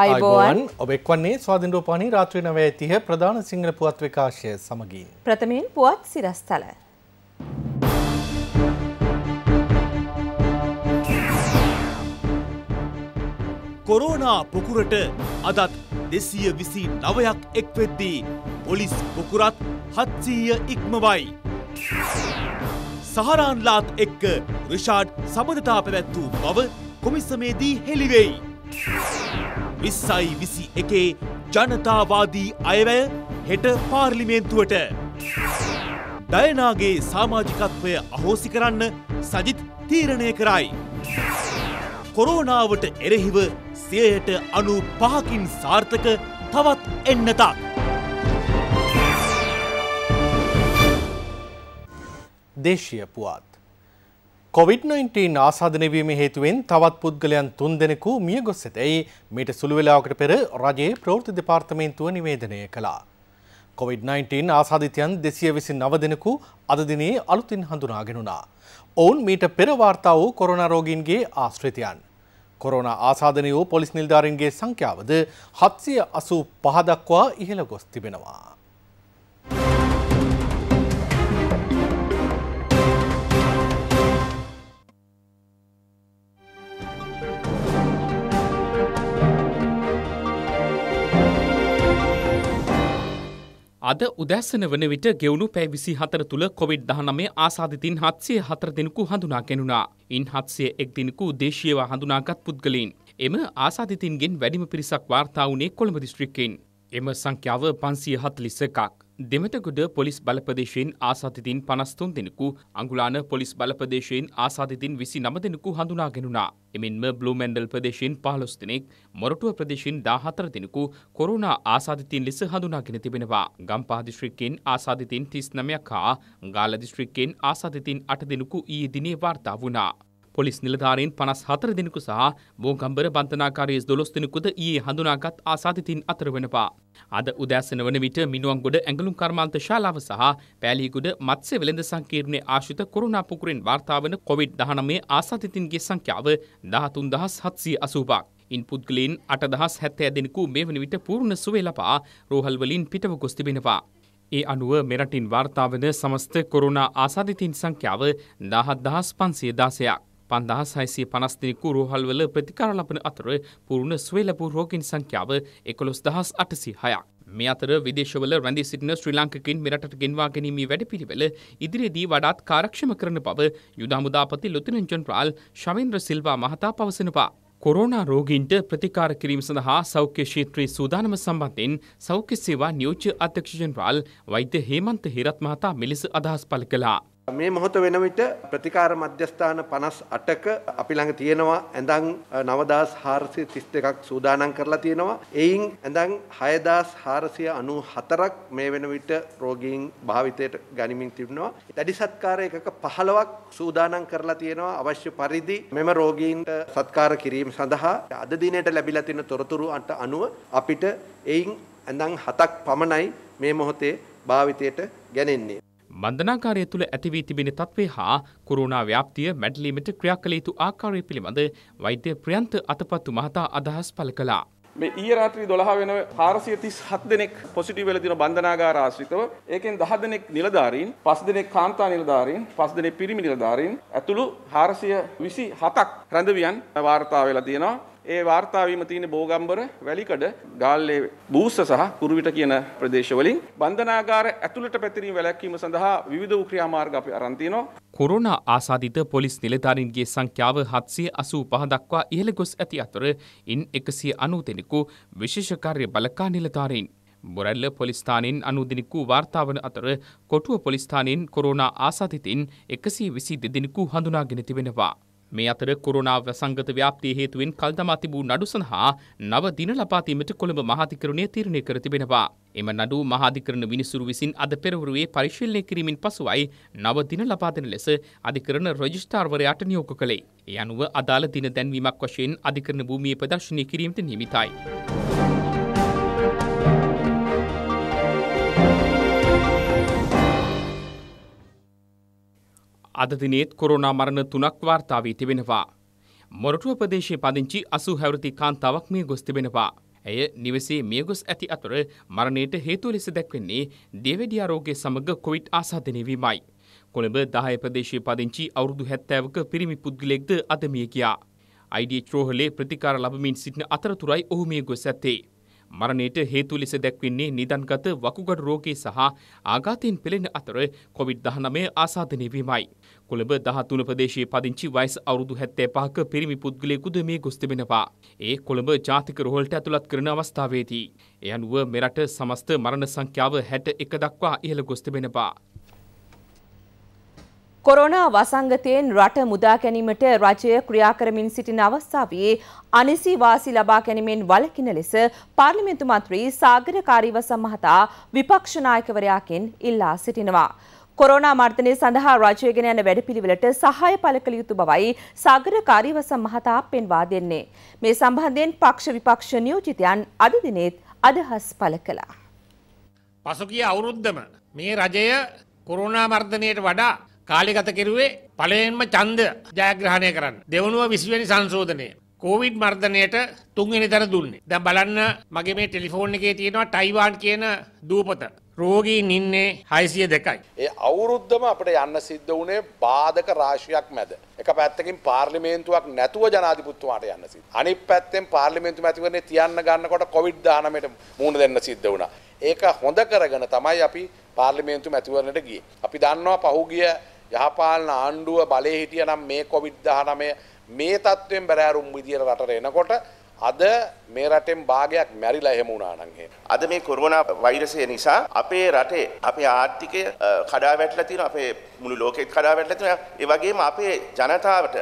අයිබෝන් ඔබ එක්වන්නේ ස්වාධින් රූපානී රාත්‍රී නවය තිහ ප්‍රධාන සිංහල පුවත් විකාශය සමගින්. ප්‍රථමයෙන් පුවත් සිරස්තල. කොරෝනා පොකුරට අදත් දෙසිය විසි නවයක් එක්වෙද්දී පොලිස් පොකුරත් හත්සීය ඉක්මවයි. සහරාන්ලාත් එක්ක රිෂාඩ් සබඳතා පැවැත්වූ බව කොමිස්සමේදී හෙළිවෙයි. විස්සයි විසි එකේ ජනතාවාදී අයවැය හෙට පාර්ලිමේන්තුවට. ඩයනාගේ සාමාජිකත්වය අහෝසි කරන්න සජිත් තීරණය කරයි. කොරෝනාවට එරෙහිව සයට අනු පහකින් සාර්ථක තවත් එන්නතක්. දේශය පුවත්. කොවිD-19 ආසාධනවීම හේතුවෙන් තවත් පුද්ගලයන් තුන් දෙනෙකු මිය ගොස් ඇතැයි මීට සුළුවෙලාවකට පෙර රජයේ ප්‍රෘති දෙපාර්තමේන්තුව නිවේදනය කළා. COොVID-19 ආසාධිතයන් දෙසිය විසි නව දෙනෙකු අදදිනේ අලුතින් හඳුනාගෙනුණා. ඔවුන් මීට පෙරවාර්තා වූ කොරනරෝගීන්ගේ ආශ්‍රතියන්. කොරන ආසාධනයෝ පොලිස් නිල්ධාරන්ගේ සංඛ්‍යාවද හත්සිය අසු පහදක්වා ඉහළ ගොස් තිබෙනවා. අද උදැස්සන වන විට ගෙවුණු පැ විසි හතර තුළ කොවිඩ් දහනමේ ආසාධිතින් හත්සේ හතර දෙනෙකු හඳුනා කෙනුණා. ඉන් හත්සේ එක් දෙනෙකු දේශයව හඳුනාගත් පුද්ගලින්. එම ආසාධිතින්ගෙන් වැඩිම පිරිසක් වාර්තා වුණේ කොළඹ දිස්ත්‍රික්කෙන්. එම සංඛ්‍යාව පන්සිය හත්ලිස්ස එකක්. දෙමතකුඩ පොලිස් බලපදේශයෙන් ආසාතිතින් පනස්තුන් දෙනෙකු අංගුලාන පොලිස් බලපදේශයෙන් ආසාතිතින් විසි නම දෙනෙකු හඳුනාගෙනුනා. එමෙන්ම බ්ලූමැන්ඩල් ප්‍රදේශයෙන් පහලොස් දෙනෙක් මොරටුව ප්‍රදේශයෙන් දාහතර දෙනෙකු කොරුණා ආසාධිතීන් ලෙස හඳුනාගෙන තිබෙනවා. ගම්පා දිස්ත්‍රික්කෙන් ආසාධිතීන් තිස් නමයක් හා ගාල දිස්ත්‍රික්කෙන් ආසාධිතීන් අට දෙනෙකු ඊයේ දිනේ වාර්තා වුණා. පොලිස් නිලධාරීන් පනස් හතර දෙනෙකු සහ බෝගම්බර බන්ධනාකාරයේ දොළොස් දෙනෙකුද ඊයේ හඳුනාගත් ආසාධිතින් අතර වෙනවා. අද උදෑසන වන විට මිනුවන්ගොඩ ඇඟලුම් කර්මාන්ත ශාලාව සහ පෑලිහිගොඩ මත්ස්‍ය වෙළඳ සංකීර්ණයේ ආශ්‍රිත කොරුණා පුකුරෙන් වාර්තා වන කොවිඩ්-19 ආසාධිතින්ගේ සංඛ්‍යාව 13780ක්. ඉන් පුද්ගලයන් 8070 දෙනෙකු මේ වන විට පූර්ණ සුවය ලබා රෝහල් වලින් පිටව ගොස් තිබෙනවා. ඒ අනුව මෙරටින් වාර්තාවන සමස්ත කොරුණා ආසාධිතින් සංඛ්‍යාව 17516ක්. පන්දහස් හයිසිය පනස්දිනිකු රෝහල්වල ප්‍රතිකාර ලබන අතර පුරුණ ස්වේලපු රෝගින් සංඛ්‍යාව එකොළොස් දහස් අටසි හයක්. මේ අතර විදේශවල රැඳී සිටින ශ්‍රී ලංකකින් මෙරටට ගෙන්වා ගැනීමේ වැඩපිළිවෙල ඉදිරියේදී වඩාත් කාර්යක්ෂම කරන බව යුදාමුදාපති ලොතිනන් ජෙනරාල් ශවීන්ද්‍ර සිල්වා මහතා පවසනවා. කොරෝනා රෝගීන්ට ප්‍රතිකාර කිරීම සඳහා සෞඛ්‍ය ශීත්‍රී සූදානම සම්බන්ධයෙන් සෞඛ්‍ය සේවා නියෝජ්‍ය අධ්‍යක්ෂ ජෙනරාල් වෛද්‍ය හේමන්ත හිරත් මහතා මෙලෙස අදහස් පළ කළා. මේ මොහොත වෙන විට ප්‍රතිකාර මධ්‍යස්ථාන 58ක අපි ළඟ තියෙනවා ඇඳන් 9432ක් සූදානම් කරලා තියෙනවා. එයින් ඇඳන් 6494ක් මේ වෙන විට රෝගීන් භාවිතයට ගනිමින් තිබෙනවා. දැඩි සත්කාර එකක 15ක් සූදානම් කරලා තියෙනවා. අවශ්‍ය පරිදි මෙම රෝගීන්ට සත්කාර කිරීම සඳහා අද දිනේට ලැබිලා තියෙන තොරතුරු අනුව අපිට එයින් ඇඳන් 7ක් පමණයි මේ මොහොතේ භාවිතයට ගැනෙන්නේ. බන්ධනාකාරය තුළ ඇතිවී තිබෙන තත්ත්වය හා කුරුණා ව්‍යාප්තිය මැඩලීමට ක්‍රියා කළ යුතු ආකාරය පිළිබඳ වෛද්‍ය ප්‍රියන්ත අතපත්තු මහතා අදහස් පළ කළා. මේ ඊයේ රාත්‍රී 12 වෙන 437 දෙනෙක් පොසිටිව් වෙලා තියෙන බන්ධනාගාර ආශ්‍රිතව ඒකෙන් 10 දෙනෙක් නිලධාරීන් 5 දෙනෙක් කාන්තා නිලධාරීන් 5 දෙනෙක් පිරිමි නිලධාරීන් ඇතුළු 427ක් රැඳවියන් වාර්තා වෙලා තියෙනවා ඒ වාර්තාාවීම තියෙන බෝගම්බර වැලිකඩ ගාල්ලේ බූස සහ කුරුවිට කියන ප්‍රදේශවලින් බන්ධනාගාර ඇතුළට පැතිරීම වැලැක්වීම සඳහා විධ ක්‍රියාමාර්ග අපි අරන්තිනවා. කොරුණ ආසාධිත පොලිස් නිලධාරින්ගේ සංඛ්‍යාව හත්සේ අසූ පහදක්වා ඉහළ ගොස් ඇති අතර ඉන් එකසිය අනූතෙනෙකු විශේෂකාර්ය බලකා නිලධාරයෙන්. බොරැල්ල පොලිස්ථානෙන් අනුදිනෙකු වාර්තාාවන අතර කොටුව පොලිස්ථානෙන් කොරුණ ආසාධිතින් එකසී විසි දෙදෙනෙකු හඳුනාගෙන තිබෙනවා. මේ අතර කොරුණාව සංගත ව්‍යාප්තිය හේතුවෙන් කල්දමා තිබූ නඩු සඳහා නව දින ලබා දීමට කොළඹ මහාධිකරණය තීරණය කර තිබෙනවා. එම නඩුව මහාධිකරණ විනිසුරු විසින් අද පෙරවරුවේ පරිශීලනය කිරීමෙන් පසුවයි නව දින ලබා දෙන ලෙස අධිකරණ රෙජිස්ට්‍රාර්වරයාට නියෝග කළේ. ඒ අනුව අදාළ දින දැන්වීමක් වශයෙන් අධිකරණ භූමියේ ප්‍රදර්ශනය කිරීමට නියමිතයි. අද දිනේත් කොරෝනා මරණ තුනක් වාර්තා වී තිබෙනවා. මොරටුව ප්‍රදේශයේ පදිංචි 80 හැවෘති කාන්තාවක් මිය ගොස් තිබෙනවා. ඇය නිවසේ මිය ගොස් ඇති අතර මරණයට හේතුව ලෙස දැක්වෙන්නේ දෙවැඩියා රෝගය සමග කොවිඩ් ආසාදනය වීමයි. කොළඹ 10 ප්‍රදේශයේ පදිංචි අවුරුදු 70ක පිරිමි පුද්ගලෙක්ද අද මිය ගියා. IDH රෝහලේ ප්‍රතිකාර ලබමින් සිටින අතරතුරයි ඔහු මිය ගොස් ඇත්තේ. මරණයට හේතු ලෙස දැක්වෙන්නේ නිදන්ගත වකුගඩු රෝගය සහ ආඝාතයෙන් පෙළෙන අතර කොවිඩ්-19 ආසාදනය වීමයි. කොළඹ 13 ප්‍රදේශයේ පදිංචි වයස අවුරුදු 75ක පිරිමි පුද්ගලයෙකුද මේ ගොස් තිබෙනවා. ඒ කොළඹ ජාතික රෝහලට ඇතුළත් කරන අවස්ථාවේදී ඒ අනුව මෙරට සමස්ත මරණ සංඛ්‍යාව 61 දක්වා ඉහළ ගොස් තිබෙනවා. කොරෝනා වසංගතයෙන් රට මුදා ගැනීමට රජය ක්‍රියා කරමින් සිටින අවස්ථාවේ අනිසි වාසි ලබා ගැනීමෙන් වළකින ලෙස පාර්ලිමේන්තු මන්ත්‍රී සාගර කාරීවස මහතා විපක්ෂ නායකවරයාගෙන් ඉල්ලා සිටිනවා. කොරෝනා මර්ධනය සඳහා රජය ගෙන යන වැඩපිළිවෙලට සහාය පළ කළ යුතු බවයි සාගර කාරීවසම් මහතා පෙන්වා දෙන්නේ. මේ සම්බන්ධයෙන් පක්ෂ විපක්ෂ නියෝජිතයන් අද දිනෙත් අදහස් පළ කළා. පසුගිය අවුරුද්දම මේ රජය කොරෝනා මර්ධනයට වඩා කාලිගත කෙරුවේ පළයෙන්ම ඡන්ද ජයග්‍රහණය කරන්න. දෙවනුව 20 වෙනි සංශෝධනය. කෝවිඩ් මර්ධනයට තුන්වෙනි දර දුන්නේ. දැන් බලන්න මගේ මේ ටෙලිෆෝන් එකේ තියෙනවා ටයිවාන් කියන දූපත. රෝගීන් ඉන්නේ 602යි. ඒ අවුරුද්දම අපිට යන්න සිද්ධ වුණේ බාධක රාශියක් මැද. එක පැත්තකින් පාර්ලිමේන්තුවක් නැතුව ජනාධිපතිතුමාට යන්න සිද්ධ. අනිත් පැත්තෙන් පාර්ලිමේන්තු මැතිවරණේ තියන්න ගන්නකොට COVID-19ට මුහුණ දෙන්න සිද්ධ වුණා. ඒක හොඳ කරගෙන තමයි අපි පාර්ලිමේන්තු මැතිවරණයට ගියේ. අපි දන්නවා පහුගිය යහපාලන ආණ්ඩුව බලේ හිටිය නම් මේ COVID-19 මේ තත්ත්වයෙන් බැරෑරුම් විදියට රටට එනකොට අද මේ රටෙන් භාගයක් මැරිලා එහෙම වුණා නම් එහෙම. අද මේ කොරෝනා වෛරසය නිසා අපේ රටේ අපේ ආර්ථිකය කඩා වැටලා තියෙනවා. අපේ මුළු ලෝකෙත් කඩා වැටලා තියෙනවා. ඒ වගේම අපේ ජනතාවට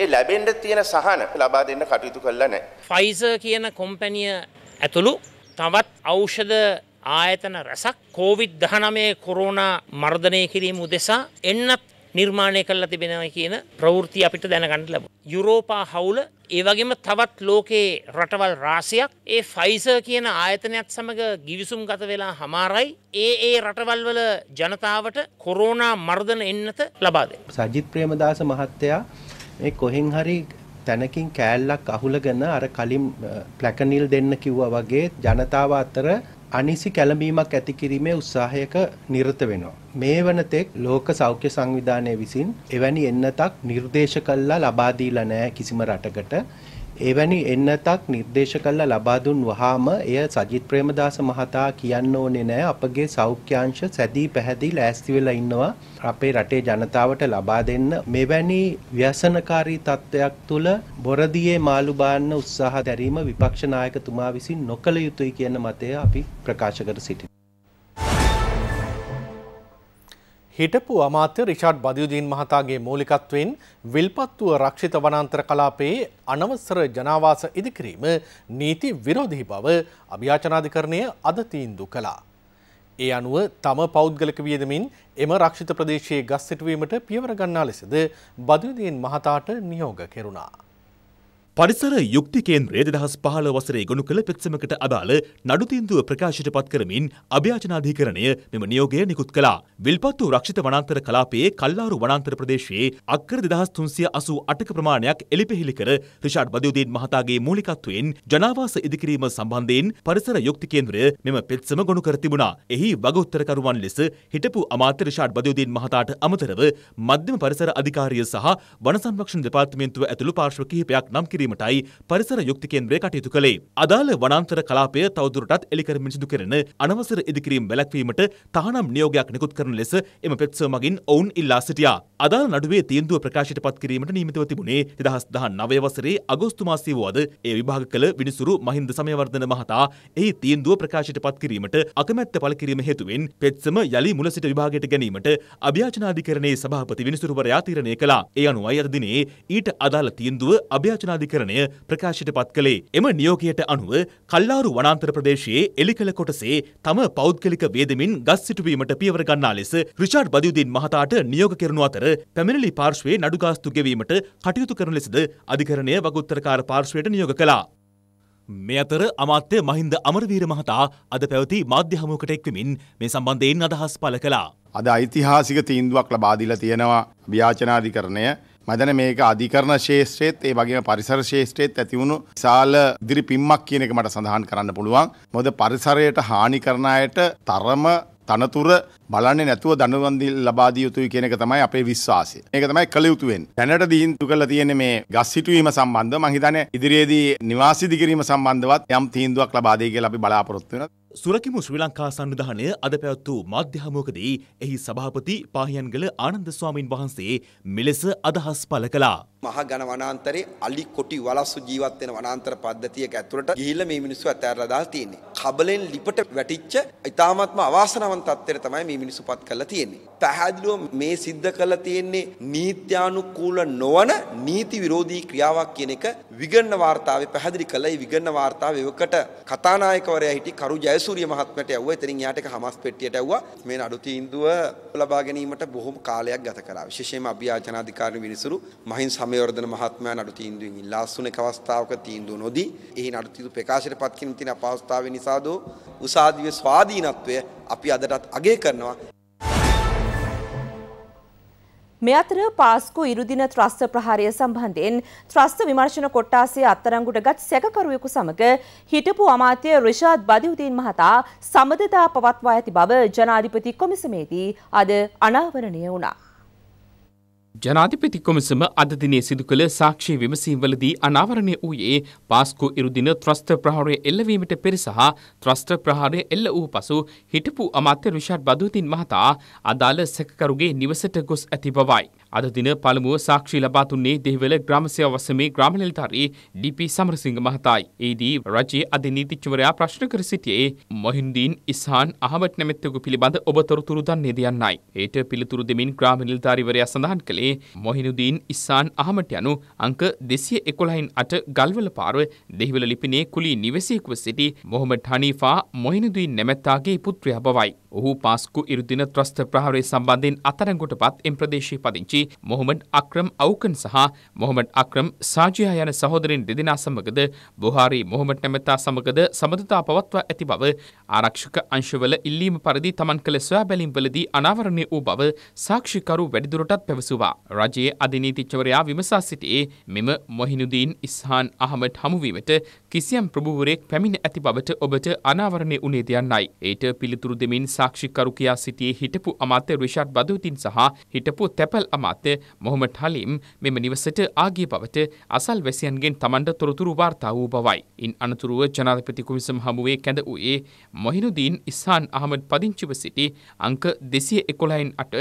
ඒ ලැබෙන්න තියෙන සහන ලබා දෙන්න කටයුතු කළා නැහැ. ෆයිසර් කියන කොම්පැනිය ඇතුළු තවත් ඖෂධ ආයතන රැසක් කෝවිඩ් 19 කොරෝනා මර්ධනය කිරීම උදෙසා එන්නත් නිර්මාණය කරලා තිබෙනවා කියන ප්‍රවෘත්ති අපිට දැනගන්න ලැබුණා. යුරෝපා හවුල ඒ වගේම තවත් ලෝකයේ රටවල් රාශියක් ඒ ෆයිසර් කියන ආයතනයත් සමග ගිවිසුම් ගත වෙලා හමාරයි ඒ ඒ රටවල් වල ජනතාවට කොරෝනා මර්ධන එන්නත ලබා දෙන්න. සජිත් ප්‍රේමදාස මහත්තයා මේ කොහෙන් හරි තැනකින් කෑල්ලක් අහුලගෙන අර කලින් ප්ලැකනිල් දෙන්න කිව්වා වගේ ජනතාව අතර අනිසි කැළඹීමක් ඇති කිරීමේ උත්සාහයක නිරත වෙනවා. මේ වනතෙක් ලෝක සෞඛ්‍ය සංවිධානය විසින් එවැනි එන්නතක් නිර්දේශ කළා ලබා දීලා නැහැ කිසිම රටකට. එවැනි එන්නතක් නිර්දේශ කළා ලබා දුන් වහාම එය සජිත් ප්‍රේමදාස මහතා කියන්න ඕනේ නෑ අපගේ සෞඛ්‍යාංශ සැදී පැහැදී ලෑස්ති වෙලා ඉන්නවා අපේ රටේ ජනතාවට ලබා දෙන්න මෙවැනි ව්‍යසනකාරී තත්ත්වයක් තුළ බොරදියේ මාළු බාන්න උත්සාහ දැරීම විපක්ෂ නායකතුමා විසින් නොකළ යුතුයි කියන මතය අපි ප්‍රකාශ කර සිටිනවා හිටපු අමාත්‍ය රිෂාඩ් බදියුදීන් මහතාගේ මූලිකත්වයෙන් විල්පත්තුව රක්ෂිත වනාන්තර කලාපයේ අනවසර ජනාවාස ඉදිකිරීම නීති විරෝධී බව අභ්‍යාචනාධිකරණය අද තීන්දු කළා. ඒ අනුව තම පෞද්ගලික වියදමින් එම රක්ෂිත ප්‍රදේශයේ ගස් සිටුවීමට පියවර ගන්නා ලෙසද බදියුදීන් මහතාට නියෝග කෙරුණා. පරිසර යුක්ති කේන්ද්‍රය දෙදහස් පහළ වසරේ ගොනු කළ පෙත්සමකට අදාළ නඩුතීන්දුව ප්‍රකාශයට පත් කරමින් අභ්‍යාචනාධිකරණය මෙම නියෝගය නිකුත් කළා. විල්පත්තු රක්ෂිත වනාන්තර කලාපයේ කල්ලාරු වනාන්තර ප්‍රදේශයේ අක්කර දෙදහස් තුන්සිය අසූ අටක ප්‍රමාණයක් එළිපෙහෙළි කර රිෂාඩ් බදියුදීන් මහතාගේ මූලිකත්වයෙන් ජනාවාස ඉදිකිරීම සම්බන්ධයෙන් පරිසර යුක්ති කේන්ද්‍රය මෙම පෙත්සම ගොනු කර තිබුණා. එහි වගඋත්තරකරුවන් ලෙස හිටපු අමාත්‍ය රිෂාඩ් බදියුදීන් මහතාට අමතරව මධ්‍යම පරිසර අධිකාරිය සහ වන සංරක්ෂණ දෙපාර්තමේන්තුව ඇතුළු පාර්ශ්ව කිහිපයක් නම් කිරීම කිරීමටයි පරිසර යුක්ති කේන්ද්‍රය කටයුතු කළේ. අදාළ වනාන්තර කලාපය තවදුරටත් එළිකරමින් සිදු කරන අනවසර ඉදිකිරීම් වැළැක්වීමට තහනම් නියෝගයක් නිකුත් කරන ලෙස එම පෙත්සව මගින් ඔවුන් ඉල්ලා සිටියා. අදාළ නඩුවේ තීන්දුව ප්‍රකාශයට පත් කිරීමට නියමිතව තිබුණේ 2019 වසරේ අගෝස්තු මාසයේ වුවද ඒ විභාග කළ විනිසුරු මහින්ද සමයවර්ධන මහතා එහි තීන්දුව ප්‍රකාශයට පත් කිරීමට අකමැත්ත පළ කිරීම හේතුවෙන් පෙත්සම යලි මුල සිට විභාගයට ගැනීමට අභ්‍යාචනාධිකරණයේ සභාපති විනිසුරුවරයා තීරණය කළා. ඒ අනුවයි අද දිනේ ඊට අදාළ තීන්දුව අභ්‍යාචනාධිකරණය සංස්කරණය ප්‍රකාශයට පත් කළේ. එම නියෝගයට අනුව කල්ලාරු වනාන්තර ප්‍රදේශයේ එලිකළ කොටසේ තම පෞද්ගලික වේදමින් ගස් සිටුවීමට පියවර ගන්නා ලෙස රිචාඩ් බදියුදීන් මහතාට නියෝග කරනු අතර පැමිණිලි පාර්ශ්වයේ නඩුගාස්තු ගෙවීමට කටයුතු කරන ලෙසද අධිකරණය වගඋත්තරකාර පාර්ශ්වයට නියෝග කළා. මේ අතර අමාත්‍ය මහින්ද අමරවීර මහතා අද පැවති මාධ්‍ය හමුවකට එක්වමින් මේ සම්බන්ධයෙන් අදහස් පළ කළා. අද ඓතිහාසික තීන්දුවක් ලබා දීලා තියෙනවා ව්‍යාචනාධිකරණය මදන මේක අධිකරණ ශේෂත්‍රයේත් ඒ වගේම පරිසර ශේෂත්‍රයේත් ඇති වුණු විශාල ඉදිරි පිම්මක් කියන එක මට සඳහන් කරන්න පුළුවන්. මොකද පරිසරයට හානි කරන අයට තරම තනතුර බලන්නේ නැතුව දඬුවම් ලබා දිය යුතුයි කියන එක තමයි අපේ විශ්වාසය. මේක තමයි කළ යුතු වෙන්නේ. දැනට දීන්තු කරලා තියෙන මේ ගස් සිටුවීම සම්බන්ධව මම හිතන්නේ ඉදිරියේදී නිවාස ඉදිකිරීම සම්බන්ධවත් යම් තීන්දුවක් ලබා දෙයි කියලා අපි බලාපොරොත්තු වෙනවා. සුරකිමු ශ්‍රී ලංකා සංවිධානය අද පැවැත් වූ මාධ්‍යහමෝකදී එහි සභාපති පාහියන්ගල ආනන්ද ස්වාමීන් වහන්සේ මෙලෙස අදහස් පළ කළා. මහ ඝන වනාන්තරේ අලි කොටි වලස්සු ජීවත් වෙන වනාන්තර පද්ධතියක ඇතුළට ගිහිල්ලා මේ මිනිස්සු අතහැරලා දාලා තියෙන්නේ. කබලෙන් ලිපට වැටිච්ච ඊ타මාත්ම අවාසනාවන්ත තත්ත්වයට තමයි මේ මිනිස්සුපත් කරලා තියෙන්නේ. පැහැදිලිව මේ සිද්ධ කරලා තියෙන්නේ නීත්‍යානුකූල නොවන නීති විරෝධී ක්‍රියාවක් කියන එක විගණන වාර්තාවේ පැහැදිලි කළා. ඒ විගණන වාර්තාවේ එවකට කතානායකවරයා හිටි කරු ජයසූරිය මහත්මයට යවුවා. එතනින් යාට එක හමස් පෙට්ටියට යවුවා. මේ නඩු තීන්දුව ලබා ගැනීමට බොහොම කාලයක් ගත කරා. විශේෂයෙන්ම අභියාචනාධිකාරී විනිසුරු මහින් සමය සම්යෝර්ධන මහත්මයා නඩු තීන්දුවෙන් ඉල්ලා අස්සුන එක අවස්ථාවක තීන්දුව නොදී එහි නඩු තීන්දුව ප්‍රකාශයට පත් කිරීම තියෙන අපහසුතාවය නිසාද උසාදියේ ස්වාධීනත්වය අපි අදටත් අගය කරනවා මේ අතර පාස්කු ඉරුදින ත්‍රස්ත ප්‍රහාරය සම්බන්ධයෙන් ත්‍රස්ත විමර්ශන කොට්ටාසේ අත්තරංගුටගත් සැකකරුවෙකු සමග හිටපු අමාත්‍ය රිෂාද් බදිඋදීන් මහතා සමදදා පවත්වා ඇති බව ජනාධිපති කොමිසමේදී අද අනාවරණය වුණා. ජනාධිපති කොමිසම අද දිනේ සිදු කළ සාක්ෂි විමසීම්වලදී අනාවරණය වූයේ පාස්කු ඉරුදින ත්‍රස්ත ප්‍රහාරය එල්ලවීමට පෙර සහ ත්‍රස්ත ප්‍රහාරය එල්ල වූ පසු හිටපු අමාත්‍ය රිෂාඩ් බදුතින් මහතා අදාළ සැකකරුගේ නිවසට ගොස් ඇති බවයි. අද දින පළමුුව සාක්ෂි ලබාතුන්නේ දෙහිවල ග්‍රමසයවසමේ ග්‍රමණලධරී ඩිපි සමරසිංහ මහතායි. ඒදී රජයේ අධ නීතිච්චවරයා ප්‍රශ්න කර සිටියේ මොහින්දීන් ඉස්හාන් අහමට නැමැත්තකු පිළිබඳ ඔබතොරතුරු දන්නේ දෙයන්නයි. ඒට පිළිතුරු දෙමින් ග්‍රාමනිල්ධාරිවරයා සඳහන් කළේ මොහිනුදීන් ඉස්සාන් අහමට යනු අංක දෙසිය එකොළහින් අට ගල්වල පාරුව දෙහිවල ලිපිනේ කුලි නිවසයෙකුව සිටි මොහොමට හනීෆා මොහිනුදීන් නැමැත්තාගේ පුත්‍රයා බවයි. ඔහු පාස්කු ඉරුදින ත්‍රස්ත ප්‍රහාරය සම්බන්ධයෙන් අතරංගොටපත් එම් ප්‍රදේශයේ පදිංචි මොහොමඩ් අක්‍රම් අවුකන් සහ මොහොමඩ් අක්‍රම් සාජියා යන සහෝදරින් දෙදෙනා සමගද බොහාරි මොහොමඩ් නැමැතා සමගද සබඳතා පවත්වා ඇති බව ආරක්ෂක අංශවල ඉල්ලීම පරිදි තමන් කළ සොයාබැලීම් වලදී අනාවරණය වූ බව සාක්ෂිකරු වැඩිදුරටත් පැවසුවා. රජයේ අධිනීතිච්චවරයා විමසා සිටියේ මෙම මොහිනුදීන් ඉස්හාන් අහමඩ් හමුවීමට කිසියම් ප්‍රභූවරයෙක් පැමිණ ඇති බවට ඔබට අනාවරණය වුණේ දයන්නයි. ඒට පිළිතුරු දෙමින් සා ආරක්ෂිකරු කියා සිටියේ හිටපු අමාත්‍ය රිෂාඩ් බදූතින් සහ හිටපු තැපැල් අමාත්‍ය මොහොමඩ් හලීම් මෙම නිවසට ආගිය බවට අසල්වැසියන්ගෙන් තමන්ට තොරතුරු වාර්තා වූ බවයි. ඉන් අනතුරුව ජනාධිපති කුමිසම හමුවේ කැඳ වූයේ මොහිනුදීන් ඉස්හාන් අහමඩ් පදිංචිව සිටි අංක දෙසිය එකොළයින් අට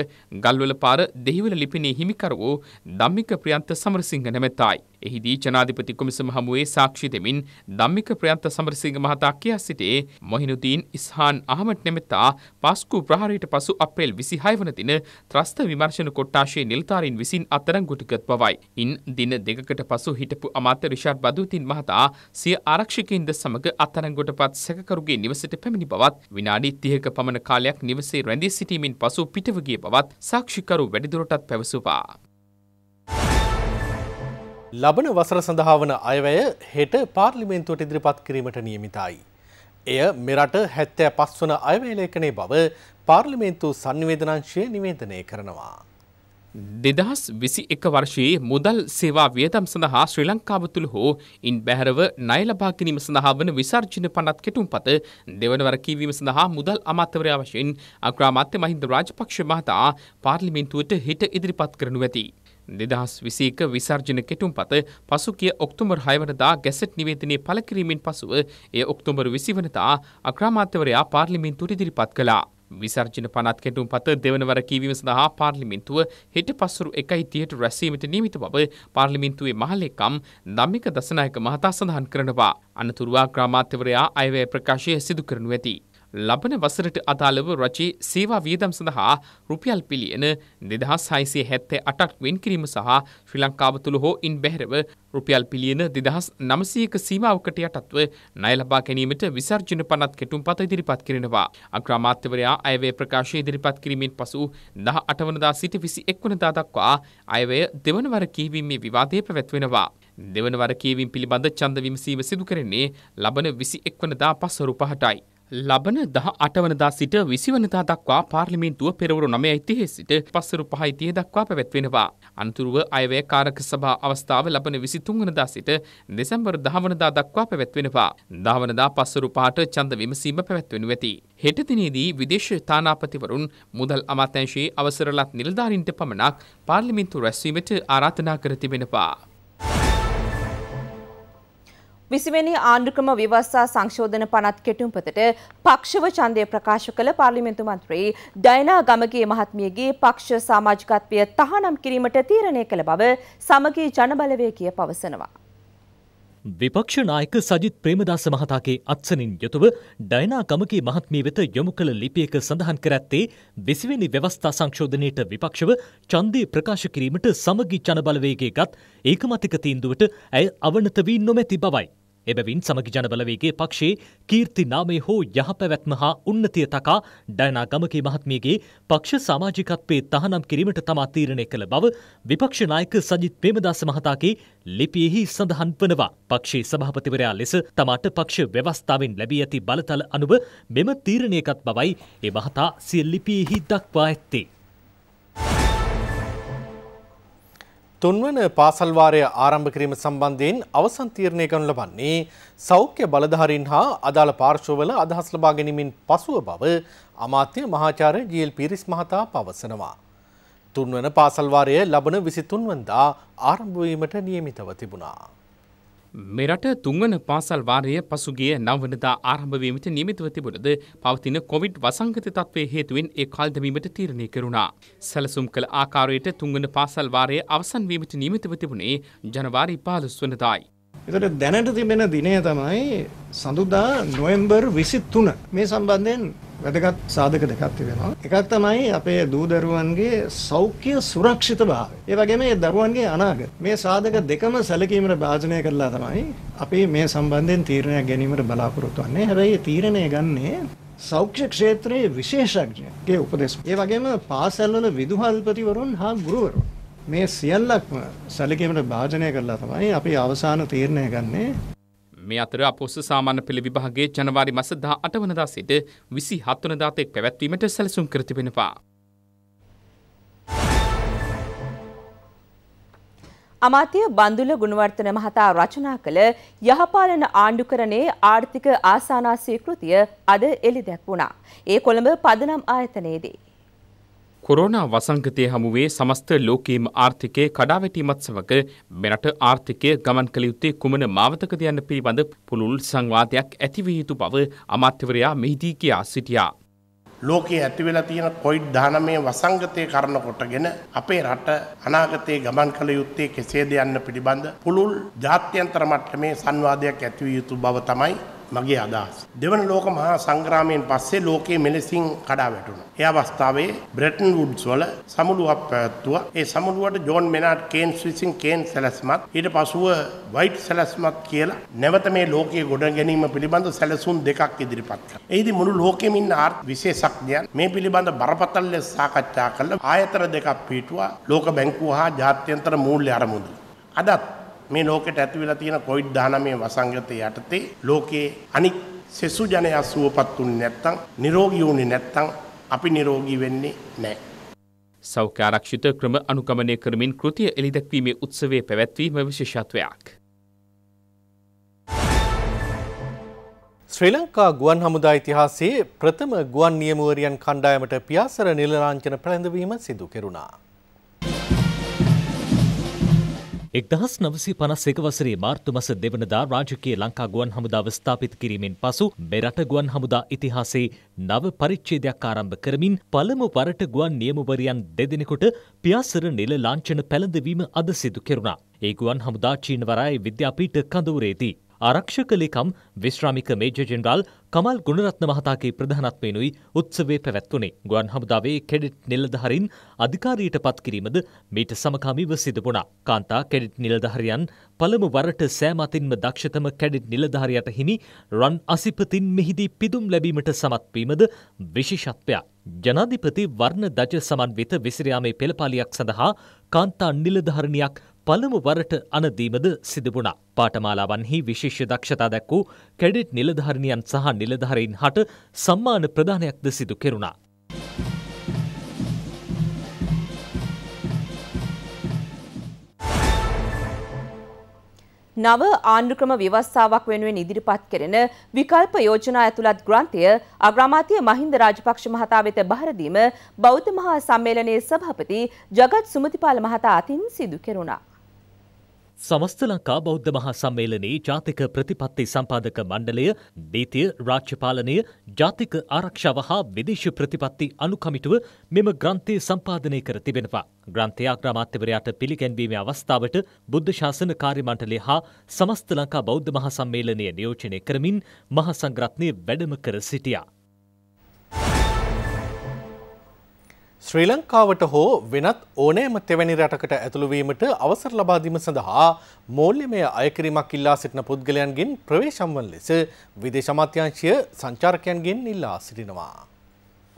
ගල්වල පාර දෙහිවල ලිපිනේ හිමිකර වූ ධම්මික ප්‍රියන්ත සමරසිංහ නැමැතයි. එහිදී ජනාධිපති කොමිසම හමුවේ සාක්ෂි දෙමින් ධම්මික ප්‍රියන්ත සමරසිංහ මහතා කියා සිටේ මොහිනුදීන් ඉස්හාන් අහමඩ් නැමැතා පස්කු ප්‍රහාරයට පසු අප්‍රේල් 26 වන දින ත්‍රස්ත විමර්ශන කොට්ටාශයේ නිලධාරීන් විසින් අත්අඩංගුවට බවයි. ඉන් දින දෙකකට පසු හිටපු අමාත්‍ය රිෂාඩ් බදූතින් මහතා සිය ආරක්ෂකයින්ද සමග අත්අඩංගුවටපත් සැකකරුගේ නිවසට පැමිණි බවත් විනාඩි 30ක පමණ කාලයක් නිවසේ රැඳී සිටීමෙන් පසු පිටව ගිය බවත් සාක්ෂිකරු වැඩිදුරටත් පැවසුවා. ලබන වසර සඳහා වන අයවැය හෙට පාර්ලිමේන්තුවට ඉදිරිපත් කිරීමට නියමිතයි. එය මෙරට හැත්තෑ පස් වන අයවේලේකනේ බව පාර්ලිමේන්තු සංවේධනංශය නිවේදනය කරනවා. දෙදහස් විසි එක වර්ෂයේ මුදල් සේවා වියදම් සඳහා ශ්‍රී ලංකාව තුළ හෝ ඉන් බැහරව නයලභාකිනීම සඳහා වන විසර්ජන පනත් කෙටුම් පත දෙවනවර කීවීම සඳහා මුදල් අමාත්‍යවරයා වශයෙන් අග්‍රාමාත්‍ය මහින්ද රාජපක්ෂ මහතා පාර්ලිමේන්තුවට හිට ඉදිරිපත් කරනු ඇති. දෙදහස් විසීක විසර්ජන කෙටුම් පත පසුකිය ඔක්තුමර් හයවනදා ගැසට් නිවේදනය පළකිරීමෙන් පසුව එය ඔක්තුමර් විසිවනතා අක්‍රාමාත්‍යවරයා පාර්ලිමින්තුර ඉදිරිපත් කළා. විසර්ජන පනත් කෙටුම් පත දෙවනවර කීවීම සඳහා පාර්ලිමින්තුව හෙට පසුරු එකයි තියට රැසීමට නීමිත බව පාර්ලිමින්තුවේ මහලෙකම් නම්මික දසනායක මහතා සඳහන් කරනවා. අනතුරුවා ක්‍රාමාත්‍යවරයා අයවැය ප්‍රකාශය සිදු කරනු ඇති. ලබන වසරට අදාළව රජයේ සේවා වියදම් සඳහා රුපියල් පිලියන දෙදහස් හයිසේ හැත්තේ අටක් වෙන් කිරීම සහ ශ්‍රී ලංකාව තුළ හෝ ඉන් බැහැරව රුපියල් පිලියන දෙදහස් නමසයක සීමාවකට යටත්ව ණය ලබා ගැනීමට විසර්ජන පනත් කෙටුම් පත ඉදිරිපත් කරනවා. අග්‍රාමාත්‍යවරයා අයවැය ප්‍රකාශය ඉදිරිපත් කිරීමෙන් පසු දහ අටවනදා සිට විසි එක්වනදා දක්වා අයවැය දෙවනවර කියවීමේ විවාදය පැවැත්වෙනවා. දෙවනවර කියවීම් පිළිබඳ චන්ද විමසීම සිදු කරන්නේ ලබන විසි එක්වනදා පස්වරු පහටයි. ලබන දහ අටවනදා සිට විසිවනදා දක්වා පාර්ලිමේන්තුව පෙරවරු නමයයි තිහෙ සිට පස්සරු පහයි තිය දක්වා පැවැත්වෙනවා. අනතුරුව අයවැය කාරක සභා අවස්ථාව ලබන විසිතුන්වනදා සිට දෙසැම්බර් දහවනදා දක්වා පැවැත්වෙනවා. දාවනදා පස්සරු පාට චන්ද විමසීම පැවැත්වෙනු ඇති. හෙටදිනේදී විදේශ තානාපතිවරුන් මුදල් අමාත්‍යංශයේ අවසරලත් නිලධාරින්ට පමණක් පාර්ලිමින්තු රැස්වීමට ආරාධනා කර තිබෙනවා. විසිවැනි ආණ්ඩුක්‍රම ව්‍යවස්ථා සංශෝධන පනත් කෙටුම්පතට පක්ෂව ඡන්දය ප්‍රකාශ කළ පාර්ලිමේන්තු මන්ත්‍රී ඩයනා ගමගේ මහත්මියගේ පක්ෂ සමාජිකත්වය තහනම් කිරීමට තීරණය කළ බව සමගී ජනබලවේගය පවසනවා. විපක්ෂ නායක සජිත් ප්‍රේමදාස මහතාගේ අත්සනින් යුතුව ඩයනා ගමගේ මහත්මී වෙත යොමු කළ ලිපියක සඳහන් කර ඇත්තේ විසිවෙනි ව්‍යවස්ථා සංශෝධනයට විපක්ෂව ඡන්දේ ප්‍රකාශ කිරීමට සමගි ජනබලවේගයේ ගත් ඒකමතික තීන්දුවට ඇය අවනත වී නොමැති බවයි. එබැවින් සමගි ජනබලවේගේ පක්ෂයේ කීර්ති නාමය හෝ යහපැවැත්ම හා උන්නතිය තකා ඩයනා ගමකේ මහත්මියගේ පක්ෂ සමාජිකත්වයේ තහනම් කිරීමට තමා තීරණය කළ බව විපක්ෂ නායක සජිත් ප්‍රේමදාස මහතාගේ ලිපියෙහි සඳහන් වනවා. පක්ෂයේ සභාපතිවරයා ලෙස තමාට පක්ෂ ව්‍යවස්ථාවෙන් ලැබී ඇති බලතල අනුව මෙම තීරණයකත් බවයි ඒ මහතා සිය ලිපියෙහි දක්වා ඇත්තේ. තුන්වන පාසල්වාරය ආරම්භ කිරීම සම්බන්ධයෙන් අවසන් තීරණය කරනු ලබන්නේ සෞඛ්‍ය බලධාරීන් හා අදාළ පාර්ශ්වවල අදහස් ලබා ගැනීමෙන් පසුව බව අමාත්‍ය මහාචාර්ය ජීල් පීරිස් මහතා පවසනවා. තුන්වන පාසල්වාරය ලබන 23 වනදා ආරම්භ වීමට නියමිතව තිබුණා. මෙරට තුන්වන පාසල් වාරය පසුගිය නවනදා ආරම්භ වීමට නියමිතව තිබුණද පවතින කොවිඩ් වසංගත තත්ත්වයේ හේතුවෙන් ඒ කාලදමීමට තීරණය කරුණා. සැලසුම් කළ ආකාරයට තුන්වන පාසල් වාරය අවසන් වීමට නියමිතව තිබුණේ ජනවාරි 15 වනදායි. එතකොට දැනට තිබෙන දිනය තමයි සඳුදා නොවැම්බර් 23. මේ සම්බන්ධයෙන් වැදගත් සාධක දෙකක් තිබෙනවා. එකක් තමයි අපේ දූ දරුවන්ගේ සෞඛ්‍ය සුරක්ෂිතභාවය. ඒ වගේම ඒ දරුවන්ගේ අනාගත. මේ සාධක දෙකම සැලකීමට භාජනය කරලා තමයි අපි මේ සම්බන්ධයෙන් තීරණයක් ගැනීමට බලාපොරොත්තු වෙන්නේ. හැබැයි තීරණය ගන්නේ සෞඛ්‍ය ක්ෂේත්‍රයේ විශේෂඥගේ උපදෙස්. ඒ වගේම පාසල්වල විදුහල්පතිවරුන් හා ගුරුවරුන් මේ සියල්ලක්ම සැලකීමට භාජනය කරලා තමයි අපි අවසාන තීරණය ගන්නේ. මේ අතර අපොස්ස සාමාන්‍ය පෙළ විභාගයේ ජනවාරි මස 18 වනදා සිට 27 වනදා තෙක් පැවැත්වීමට සැලසුම් කර තිබෙනවා. අමාත්‍ය බන්දුල ගුණවර්ධන මහතා රචනා කළ යහපාලන ආණ්ඩුකරණයේ ආර්ථික ආසානාසී කෘතිය අද එළි දැක්වුණා. ඒ කොළඹ පදනම් ආයතනයේදී කොරෝනා වසංගතය හමුවේ සමස්ත ලෝකයේම ආර්ථිකය කඩාවැටීමත් සමග මෙරට ආර්ථිකය ගමන් කළ යුත්තේ කුමන මාවතකද යන පිළිබඳ පුළුල් සංවාදයක් ඇතිවිය යුතු බව අමාත්‍යවරයා මෙහිදී කියා සිටියා. ලෝකයේ ඇතිවෙලා තියෙන කොයිඩ් 19 වසංගතය කරන කොටගෙන අපේ රට අනාගතයේ ගමන් කළ යුත්තේ කෙසේද යන්න පිළිබඳ පුළුල් ජාත්‍යන්තර මට්ටමේ සංවාදයක් ඇතිවිය යුතු බව තමයි මගේ අදහස. දෙවන ලෝක මහා සංග්‍රාමයෙන් පස්සේ ලෝකයේ මෙලෙසින් කඩා වැටුණා. ඒ අවස්ථාවේ බ්‍රෙටන් වුඩ්ස් වල සමුළුවක් පැවැත්වුවා. ඒ සමුළුවට ජෝන් මෙනාඩ් කේන්ස් විසින් කේන් සැලැස්මක් ඊට පසුව වයිට් සැලැස්මක් කියලා නැවත මේ ලෝකයේ ගොඩ ගැනීම පිළිබඳ සැලසුම් දෙකක් ඉදිරිපත් කළා. එෙහිදී මුළු ලෝකෙම ඉන්න ආර්ථ විශේෂඥයන් මේ පිළිබඳ බරපතල ලෙස සාකච්ඡා කළ ආයතන දෙකක් පිටුවා ලෝක බැංකුව හා ජාත්‍යන්තර මූල්‍ය අරමුදල. අදත් මේ ලෝකෙට ඇති වෙලා තියෙන COVID-19 වසංගතය යටතේ ලෝකයේ අනිත් සෙසු ජනයා සුවපත් වුනේ නැත්නම් නිරෝගී වුනේ නැත්නම් අපි නිරෝගී වෙන්නේ නැහැ. සෞඛ්‍ය ආරක්ෂිත ක්‍රම අනුගමනය කරමින් කෘතිය එළිදැක්වීමේ උත්සවයේ පැවැත්වීම විශේෂත්වයක්. ශ්‍රී ලංකා ගුවන් හමුදා ඉතිහාසයේ ප්‍රථම ගුවන් නියමුවරියන් කණ්ඩායමට පියාසර නිලරාංචන පැළඳවීම සිදු කෙරුණා. එක්දහස් නවසේ පනස් එක වසරේ මාර්තු මස දෙවනදා රාජකය ලංකා ගුවන් හමුදාව ස්ථාපිත කිරීමෙන් පසු මෙරට ගුවන් හමුදා ඉතිහාසේ නව පරිච්චේදයක් ආරම්භ කරමින් පළමු වරට ගුවන් නියමුවරයන් දෙදෙනෙකුට පියාසර නිල ලාංඡන පැළඳවීම අද සිදු කෙරුණා. ඒ ගුවන් හමුදා චීනවරයි විද්‍යාපීඨ කඳවුරේදී. ආරක්ෂක ලේකම් විශ්‍රාමික මේජර් ජෙනරාල් කමල් ගුණරත්න මහතාගේ ප්‍රධානත්වයෙනුයි උත්සවය පැවැත්වුණේ. ගුවන් හමුදාවේ කෙඩිට් නිලධහරින් අධිකාරීට පත්කිරීමද මීට සමකාමීව සිදුපුණා. කාන්තා කෙඩිට් නිලධහරියන් පළමු වරට සෑමතින්ම දක්ෂතම කැඩිට් නිලධාරයට හිමි රන් අසිපතින් මෙහිදී පිදුම් ලැබීමට සමත්වීමද විශේෂත්වයක්. ජනාධිපති වර්ණ දජ සමන්විත විසිරයාමේ පෙළපාලියක් සඳහා කාන්තා නිලධහරණයක් පළමු වරට අනදීමද සිදුවුණා. පාඨමාලාවන්හි විශේෂ දක්ෂතා දැක්වූ කැඩෙට් නිලධාරිනියන් සහ නිලධාරීන් හට සම්මාන ප්‍රදානයක්ද සිදු කෙරුණා. නව ආණ්ඩුක්‍රම ව්‍යවස්ථාවක් වෙනුවෙන් ඉදිරිපත් කෙරෙන විකල්ප යෝජනා ඇතුළත් ග්‍රන්ථය අග්‍රාමාත්‍ය මහින්ද රාජපක්ෂ මහතා වෙත බහරදීම බෞද්ධ මහා සම්මේලනයේ සභාපති ජගත් සුමතිපාල මහතා අතින් සිදු කෙරුණා. සමස්ත ලංකා බෞද්ධ මහා සම්මේලනයේ ජාතික ප්‍රතිපත්ති සම්පාදක මණ්ඩලය නීතිය රාජ්‍යපාලනය ජාතික ආරක්ෂාව හා විදේශ ප්‍රතිපත්ති අනුකමිටුව මෙම ග්‍රන්ථය සම්පාදනය කර තිබෙනවා. ග්‍රන්ථය අග්‍රාමාත්‍යවරයාට පිළිගැන්වීමේ අවස්ථාවට බුද්ධ ශාසන කාර්ය මණ්ඩලය හා සමස්ත ලංකා බෞද්ධ මහා සම්මේලනය නියෝජනය කරමින් මහා සංග්‍රත්නය වැඩම කර සිටියා. ශ්‍රී ලංකාවට හෝ වෙනත් ඕනෑම තෙවැනි රටකට ඇතුළුවීමට අවසර ලබාදීම සඳහා මෝල්‍යමය අයකිරීමක් ඉල්ලා සිටින පුද්ගලයන්ගෙන් ප්‍රවේශම්වන් ලෙස විදේශමාත්‍යංශය සංචාරකයන්ගෙන් ඉල්ලා සිටිනවා.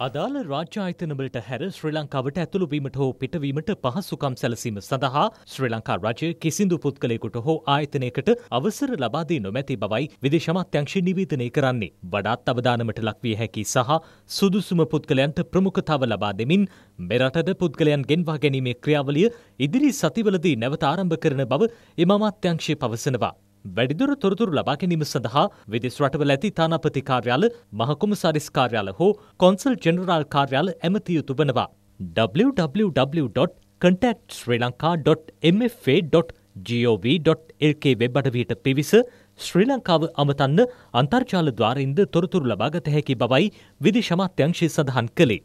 අදාළ රාජ්‍යායතනවලට හැර ශ්‍රී ලංකාවට ඇතුළුවීමට හෝ පිටවීමට පහසුකම් සැලසීම සඳහා ශ්‍රී ලංකා රජය කිසිදු පුද්ගලයෙකුට හෝ ආයතනයකට අවසර ලබාදී නොමැති බවයි විදේශමත්‍යංශි නිවේදනය කරන්නේ. වඩාත් අවධානමට ලක්විය හැකි සහ සුදුසුම පුද්ගලයන්ට ප්‍රමුඛතාව ලබා දෙමින් මෙරටද පුද්ගලයන් ගෙන්වා ගැනීමේ ක්‍රියාවලිය ඉදිරි සතිවලදී නැවත ආරම්භ කරන බව එම අමාත්‍යංශය පවසනවා. වැඩිදුර තොරතුරු ලබා ගැනීම සඳහා විදෙස් රටවල ඇති තානාපති කාර්යාල මහකොමසාරිස් කාර්යාල හෝ කොන්සල් ජෙනරාල් කාර්යාල ඇමතිය යුතු වනවා. www.contactsrilanka.mfa.gov.lk වෙබ් අඩවියට පිවිස ශ්‍රී ලංකාව අමතන්න අන්තර්ජාල ද්වාරයින්ද තොරතුරු ලබාගත හැකි බවයි විදේශමාත්‍යංශය සඳහන් කළේ.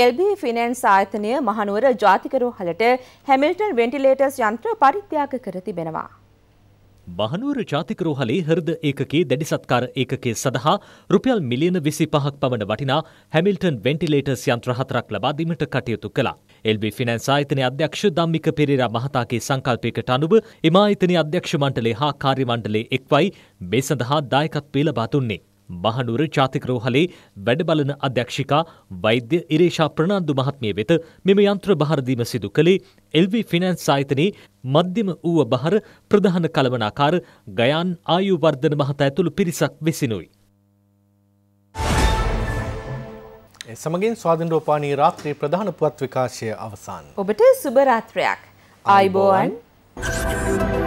එල්බ ෆිනන්ස් ආයතනය මහනුවර ජාතික රෝහලට හැමිල්ටන් වෙන්ටිලේටර්ස් යන්ත්‍ර පරිත්‍යාග කර තිබෙනවා. මහනුවර ජාතික රෝහලේ හෘද ඒකකේ දැඩි සත්කාර ඒකකේ සඳහා රුපියල් මිලියන 25ක් පමණ වටිනා හැමිල්ටන් වෙන්ටිලේටර්ස් යන්ත්‍ර හතරක් ලබා දීමට කටයුතු කළා. එල්බ ෆිනන්ස් ආයතනයේ අධ්‍යක්ෂ ධම්මික පෙරේරා මහතාගේ සංකල්පයකට අනුව එම ආයතනයේ අධ්‍යක්ෂ මණ්ඩලය හා කාර්ය මණ්ඩලය එක්වයි මේ සඳහා දායකත්වය ලබා දුන්නේ. මහනුවර ජාතික රෝහලේ වැඩබලන අධ්‍යක්ෂිකා වෛද්‍ය ඉරේෂා ප්‍රනාන්දු මහත්මිය වෙත මෙම යන්ත්‍ර බහරදීම සිදු කළේ එල්වි ෆිනන්ස් ආයතනයේ මධ්‍යම වූ බහර ප්‍රධාන කළමනාකාර ගයාන් ආයුවර්ධන මහතා ඇතුළු පිරිසක් විසිනුයි. සමගින් ස්වාධන්ඩෝපානී රාත්‍රී ප්‍රධාන පුවත් විකාශය අවසන්. ඔබට සුභරාත්‍රයක් ආයිබෝවන්. Thank you.